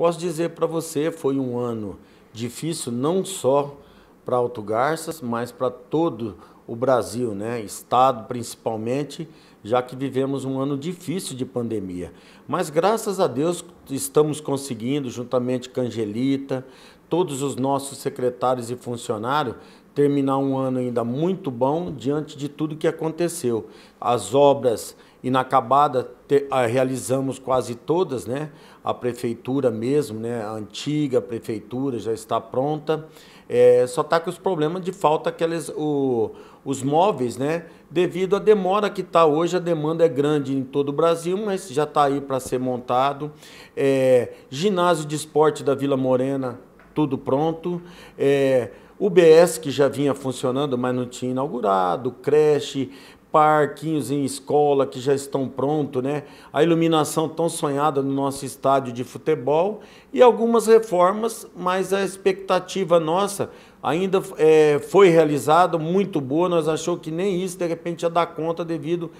Posso dizer para você, foi um ano difícil não só para Alto Garças, mas para todo o Brasil, né? Estado principalmente já que vivemos um ano difícil de pandemia. Mas graças a Deus estamos conseguindo, juntamente com Angelita, todos os nossos secretários e funcionários, terminar um ano ainda muito bom diante de tudo que aconteceu. As obras inacabadas te, a, ah, realizamos quase todas, né? A prefeitura mesmo, né? A antiga prefeitura já está pronta. É, só está com os problemas de falta aqueles, o, os móveis, né? Devido à demora que está hoje, a demanda é grande em todo o Brasil, mas já está aí para ser montado. É, ginásio de esporte da Vila Morena, tudo pronto. É, UBS, que já vinha funcionando, mas não tinha inaugurado, creche, parquinhos em escola que já estão prontos, né? A iluminação tão sonhada no nosso estádio de futebol e algumas reformas, mas a expectativa nossa ainda é, foi realizada, muito boa. Nós achou que nem isso de repente ia dar conta devido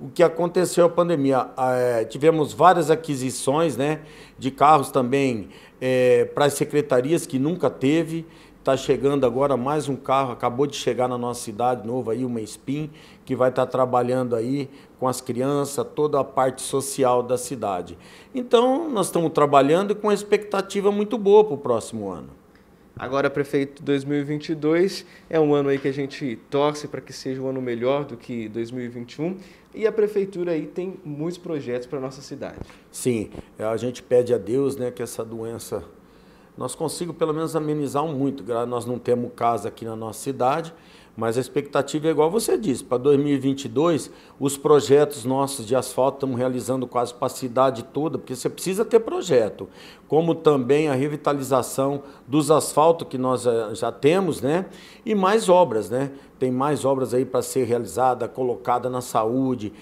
o que aconteceu a pandemia. Ah, é, tivemos várias aquisições, né? De carros também é, para as secretarias que nunca teve. Está chegando agora mais um carro, acabou de chegar na nossa cidade novo aí, uma SPIN, que vai estar tá trabalhando aí com as crianças, toda a parte social da cidade. Então, nós estamos trabalhando com uma expectativa muito boa para o próximo ano. Agora, prefeito, 2022 é um ano aí que a gente torce para que seja um ano melhor do que 2021 e a prefeitura aí tem muitos projetos para nossa cidade. Sim, a gente pede a Deus, né, que essa doença nós consigo pelo menos amenizar um muito. Nós não temos casa aqui na nossa cidade, mas a expectativa é igual você disse, para 2022, os projetos nossos de asfalto estamos realizando quase para a cidade toda, porque você precisa ter projeto, como também a revitalização dos asfaltos que nós eh, já temos, né? E mais obras, né? Tem mais obras aí para ser realizada, colocada na saúde,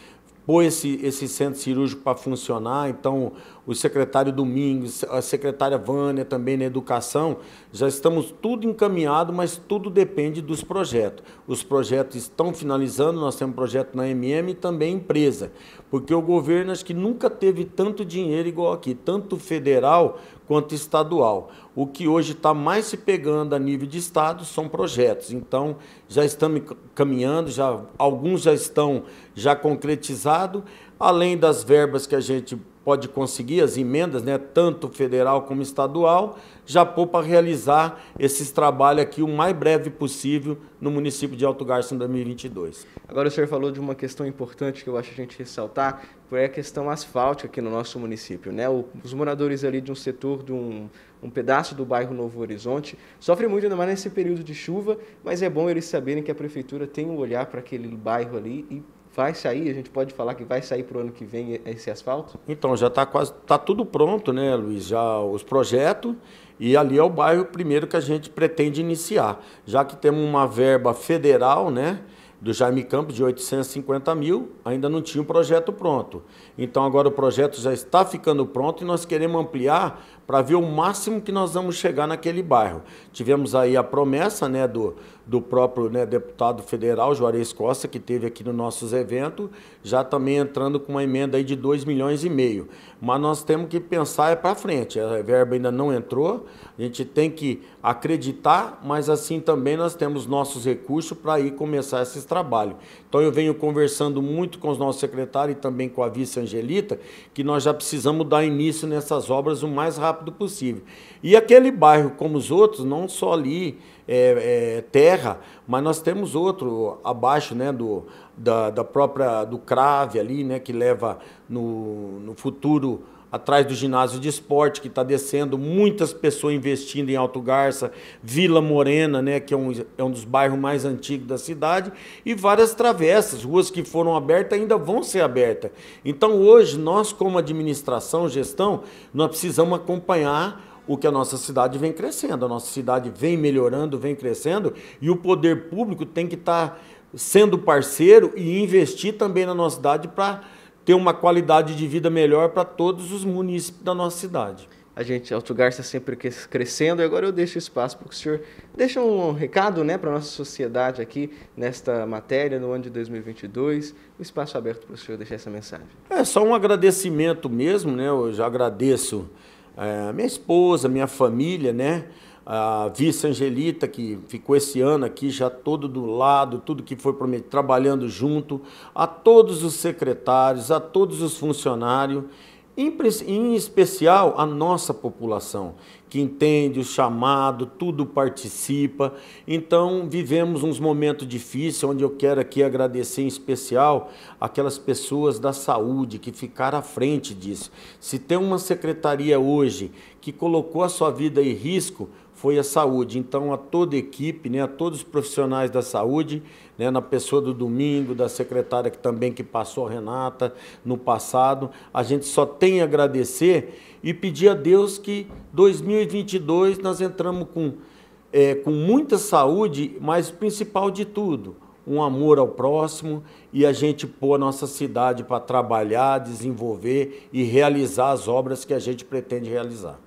pôr esse, esse centro cirúrgico para funcionar, então o secretário Domingos, a secretária Vânia também na educação, já estamos tudo encaminhado, mas tudo depende dos projetos. Os projetos estão finalizando, nós temos projeto na MM e também empresa, porque o governo acho que nunca teve tanto dinheiro igual aqui, tanto federal quanto estadual. O que hoje está mais se pegando a nível de estado são projetos. Então, já estamos caminhando, já, alguns já estão já concretizados, além das verbas que a gente pode conseguir as emendas, né, tanto federal como estadual, já pô para realizar esses trabalhos aqui o mais breve possível no município de Alto Garça em 2022. Agora o senhor falou de uma questão importante que eu acho a gente ressaltar, que é a questão asfáltica aqui no nosso município. Né? Os moradores ali de um setor, de um, um pedaço do bairro Novo Horizonte, sofrem muito ainda mais nesse período de chuva, mas é bom eles saberem que a prefeitura tem um olhar para aquele bairro ali e Vai sair, a gente pode falar que vai sair para o ano que vem esse asfalto? Então, já está quase, está tudo pronto, né, Luiz? Já os projetos e ali é o bairro primeiro que a gente pretende iniciar. Já que temos uma verba federal, né, do Jaime Campos de 850 mil, ainda não tinha um projeto pronto. Então agora o projeto já está ficando pronto e nós queremos ampliar para ver o máximo que nós vamos chegar naquele bairro. Tivemos aí a promessa né, do, do próprio né, deputado federal, Juarez Costa, que teve aqui nos nossos eventos, já também entrando com uma emenda aí de 2 milhões e meio. Mas nós temos que pensar é para frente. A verba ainda não entrou, a gente tem que acreditar, mas assim também nós temos nossos recursos para ir começar esses trabalho. Então eu venho conversando muito com os nossos secretários e também com a vice Angelita, que nós já precisamos dar início nessas obras o mais rápido possível. E aquele bairro, como os outros, não só ali é, é, terra, mas nós temos outro abaixo né, do, da, da própria do Crave ali, né, que leva no, no futuro atrás do ginásio de esporte, que está descendo, muitas pessoas investindo em Alto Garça, Vila Morena, né, que é um, é um dos bairros mais antigos da cidade, e várias travessas, ruas que foram abertas ainda vão ser abertas. Então hoje, nós como administração, gestão, nós precisamos acompanhar o que a nossa cidade vem crescendo, a nossa cidade vem melhorando, vem crescendo, e o poder público tem que estar tá sendo parceiro e investir também na nossa cidade para ter uma qualidade de vida melhor para todos os munícipes da nossa cidade. A gente, Alto Garça, sempre crescendo, e agora eu deixo espaço para o senhor Deixa um recado né, para a nossa sociedade aqui nesta matéria, no ano de 2022, o espaço aberto para o senhor deixar essa mensagem. É só um agradecimento mesmo, né? eu já agradeço é, eh, a minha esposa, minha família, né? a vice Angelita, que ficou esse ano aqui já todo do lado, tudo que foi prometido, trabalhando junto, a todos os secretários, a todos os funcionários, em, em especial a nossa população, que entende o chamado, tudo participa. Então, vivemos uns momentos difíceis, onde eu quero aqui agradecer em especial aquelas pessoas da saúde que ficaram à frente disso. Se tem uma secretaria hoje que colocou a sua vida em risco, foi a saúde. Então, a toda a equipe, né, a todos os profissionais da saúde, né, na pessoa do Domingo, da secretária que também que passou, Renata, no passado, a gente só tem a agradecer e pedir a Deus que 2022 nós entramos com, é, com muita saúde, mas o principal de tudo, um amor ao próximo e a gente pôr a nossa cidade para trabalhar, desenvolver e realizar as obras que a gente pretende realizar.